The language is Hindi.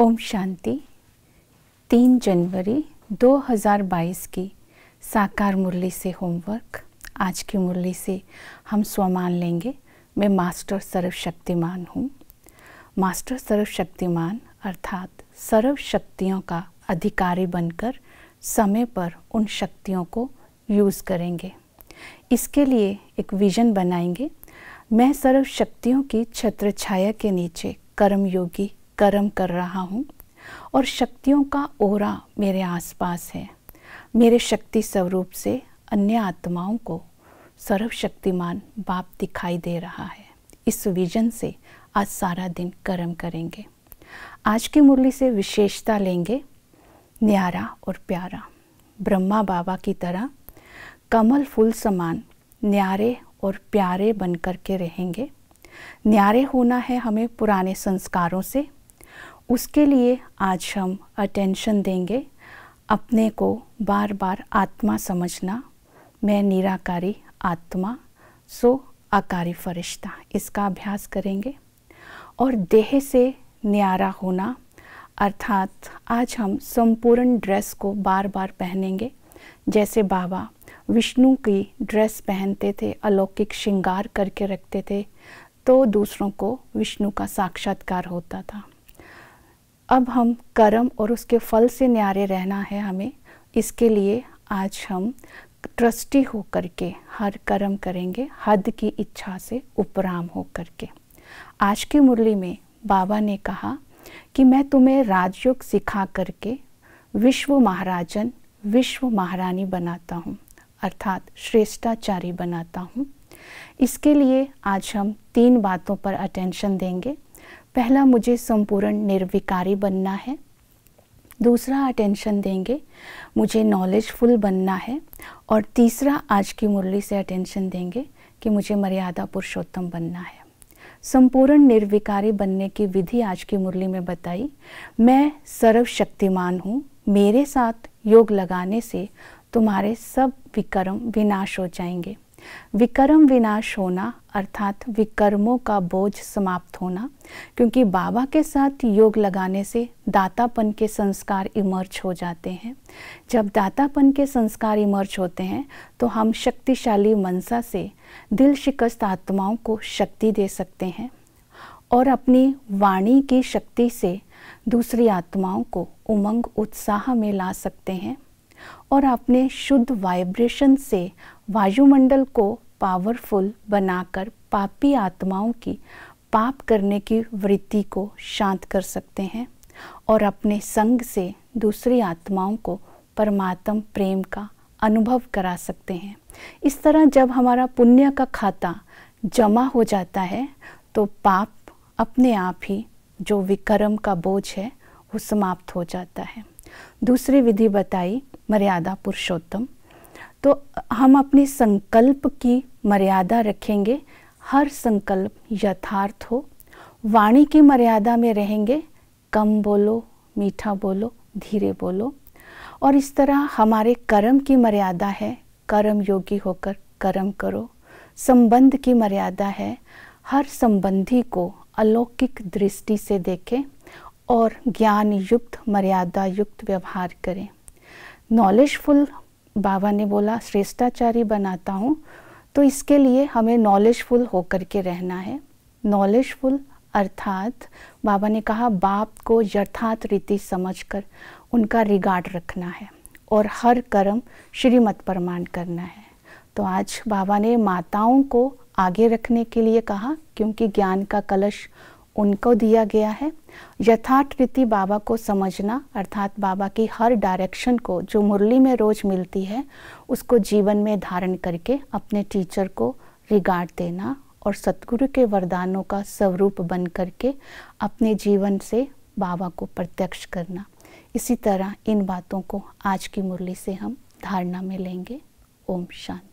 ओम शांति तीन जनवरी 2022 की साकार मुरली से होमवर्क आज की मुरली से हम स्वमान लेंगे मैं मास्टर सर्वशक्तिमान हूँ मास्टर सर्वशक्तिमान अर्थात सर्वशक्तियों का अधिकारी बनकर समय पर उन शक्तियों को यूज़ करेंगे इसके लिए एक विज़न बनाएंगे मैं सर्व शक्तियों की छत्र छाया के नीचे कर्मयोगी कर्म कर रहा हूँ और शक्तियों का ओरा मेरे आसपास है मेरे शक्ति स्वरूप से अन्य आत्माओं को सर्वशक्तिमान बाप दिखाई दे रहा है इस विजन से आज सारा दिन कर्म करेंगे आज की मुरली से विशेषता लेंगे न्यारा और प्यारा ब्रह्मा बाबा की तरह कमल फूल समान न्यारे और प्यारे बन कर के रहेंगे न्यारे होना है हमें पुराने संस्कारों से उसके लिए आज हम अटेंशन देंगे अपने को बार बार आत्मा समझना मैं निराकारी आत्मा सो आकारी फरिश्ता इसका अभ्यास करेंगे और देह से न्यारा होना अर्थात आज हम संपूर्ण ड्रेस को बार बार पहनेंगे जैसे बाबा विष्णु की ड्रेस पहनते थे अलौकिक श्रृंगार करके रखते थे तो दूसरों को विष्णु का साक्षात्कार होता था अब हम कर्म और उसके फल से न्यारे रहना है हमें इसके लिए आज हम ट्रस्टी हो करके हर कर्म करेंगे हद की इच्छा से उपराम हो करके आज की मुरली में बाबा ने कहा कि मैं तुम्हें राजयोग सिखा करके विश्व महाराजन विश्व महारानी बनाता हूँ अर्थात श्रेष्ठाचारी बनाता हूँ इसके लिए आज हम तीन बातों पर अटेंशन देंगे पहला मुझे संपूर्ण निर्विकारी बनना है दूसरा अटेंशन देंगे मुझे नॉलेजफुल बनना है और तीसरा आज की मुरली से अटेंशन देंगे कि मुझे मर्यादा पुरुषोत्तम बनना है संपूर्ण निर्विकारी बनने की विधि आज की मुरली में बताई मैं सर्वशक्तिमान हूँ मेरे साथ योग लगाने से तुम्हारे सब विक्रम विनाश हो जाएंगे विकर्म विनाश होना अर्थात विकर्मों का बोझ समाप्त होना क्योंकि बाबा के साथ योग लगाने से दातापन के संस्कार इमर्ज हो जाते हैं जब दातापन के संस्कार इमर्ज होते हैं तो हम शक्तिशाली मनसा से दिल शिकस्त आत्माओं को शक्ति दे सकते हैं और अपनी वाणी की शक्ति से दूसरी आत्माओं को उमंग उत्साह में ला सकते हैं और अपने शुद्ध वाइब्रेशन से वायुमंडल को पावरफुल बनाकर पापी आत्माओं की पाप करने की वृत्ति को शांत कर सकते हैं और अपने संग से दूसरी आत्माओं को परमात्म प्रेम का अनुभव करा सकते हैं इस तरह जब हमारा पुण्य का खाता जमा हो जाता है तो पाप अपने आप ही जो विकर्म का बोझ है वो समाप्त हो जाता है दूसरी विधि बताई मर्यादा पुरुषोत्तम तो हम अपने संकल्प की मर्यादा रखेंगे हर संकल्प यथार्थ हो वाणी की मर्यादा में रहेंगे कम बोलो मीठा बोलो धीरे बोलो और इस तरह हमारे कर्म की मर्यादा है कर्म योगी होकर कर्म करो संबंध की मर्यादा है हर संबंधी को अलौकिक दृष्टि से देखें और ज्ञान युक्त मर्यादा युक्त व्यवहार करें नॉलेजफुल बाबा ने बोला श्रेष्ठाचारी बनाता हूँ तो इसके लिए हमें नॉलेजफुल होकर के रहना है नॉलेजफुल अर्थात बाबा ने कहा बाप को यथार्थ रीति समझकर उनका रिगार्ड रखना है और हर कर्म श्रीमत प्रमाण करना है तो आज बाबा ने माताओं को आगे रखने के लिए कहा क्योंकि ज्ञान का कलश उनको दिया गया है यथार्थ रीति बाबा को समझना अर्थात बाबा की हर डायरेक्शन को जो मुरली में रोज मिलती है उसको जीवन में धारण करके अपने टीचर को रिगार्ड देना और सतगुरु के वरदानों का स्वरूप बन करके अपने जीवन से बाबा को प्रत्यक्ष करना इसी तरह इन बातों को आज की मुरली से हम धारणा में लेंगे ओम शांति